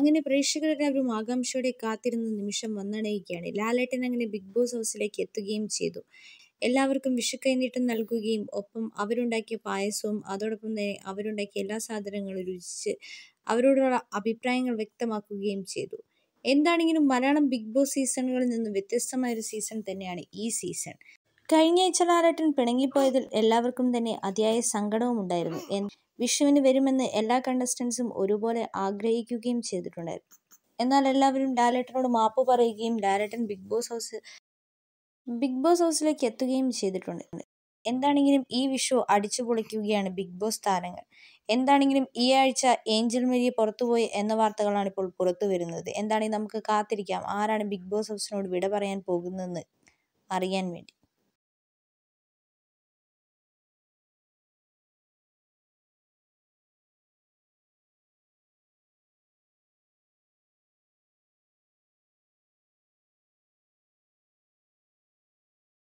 അങ്ങനെ പ്രേക്ഷകരെല്ലാവരും ആകാംക്ഷയോടെ കാത്തിരുന്ന നിമിഷം വന്നണയിക്കുകയാണ് ലാലേട്ടൻ അങ്ങനെ ബിഗ് ബോസ് ഹൗസിലേക്ക് എത്തുകയും ചെയ്തു എല്ലാവർക്കും വിഷുക്കൈനീട്ടം നൽകുകയും ഒപ്പം അവരുണ്ടാക്കിയ പായസവും അതോടൊപ്പം തന്നെ അവരുണ്ടാക്കിയ എല്ലാ സാധനങ്ങളും രുചിച്ച് അവരോടുള്ള അഭിപ്രായങ്ങൾ വ്യക്തമാക്കുകയും ചെയ്തു എന്താണെങ്കിലും മലയാളം ബിഗ് ബോസ് സീസണുകളിൽ നിന്നും വ്യത്യസ്തമായ ഒരു സീസൺ തന്നെയാണ് ഈ സീസൺ കഴിഞ്ഞയാഴ്ച നാരാട്ടൻ പിണങ്ങിപ്പോയതിൽ എല്ലാവർക്കും തന്നെ അതിയായ സങ്കടവും ഉണ്ടായിരുന്നു വിഷുവിന് വരുമെന്ന് എല്ലാ കണ്ടസ്റ്റൻസും ഒരുപോലെ ആഗ്രഹിക്കുകയും ചെയ്തിട്ടുണ്ടായിരുന്നു എന്നാൽ എല്ലാവരും ഡയറക്ടറോട് മാപ്പ് പറയുകയും ഡയറക്ടൻ big boss house big boss ഹൗസിലേക്ക് എത്തുകയും ചെയ്തിട്ടുണ്ട് എന്താണെങ്കിലും ഈ വിഷു അടിച്ചു പൊളിക്കുകയാണ് ബിഗ് ബോസ് താരങ്ങൾ എന്താണെങ്കിലും ഈ ആഴ്ച ഏഞ്ചൽ മരിയ പുറത്തുപോയി എന്ന വാർത്തകളാണ് ഇപ്പോൾ പുറത്തു വരുന്നത് എന്താണെങ്കിൽ നമുക്ക് കാത്തിരിക്കാം ആരാണ് ബിഗ് ബോസ് ഹൗസിനോട് വിട പറയാൻ പോകുന്നതെന്ന് അറിയാൻ വേണ്ടി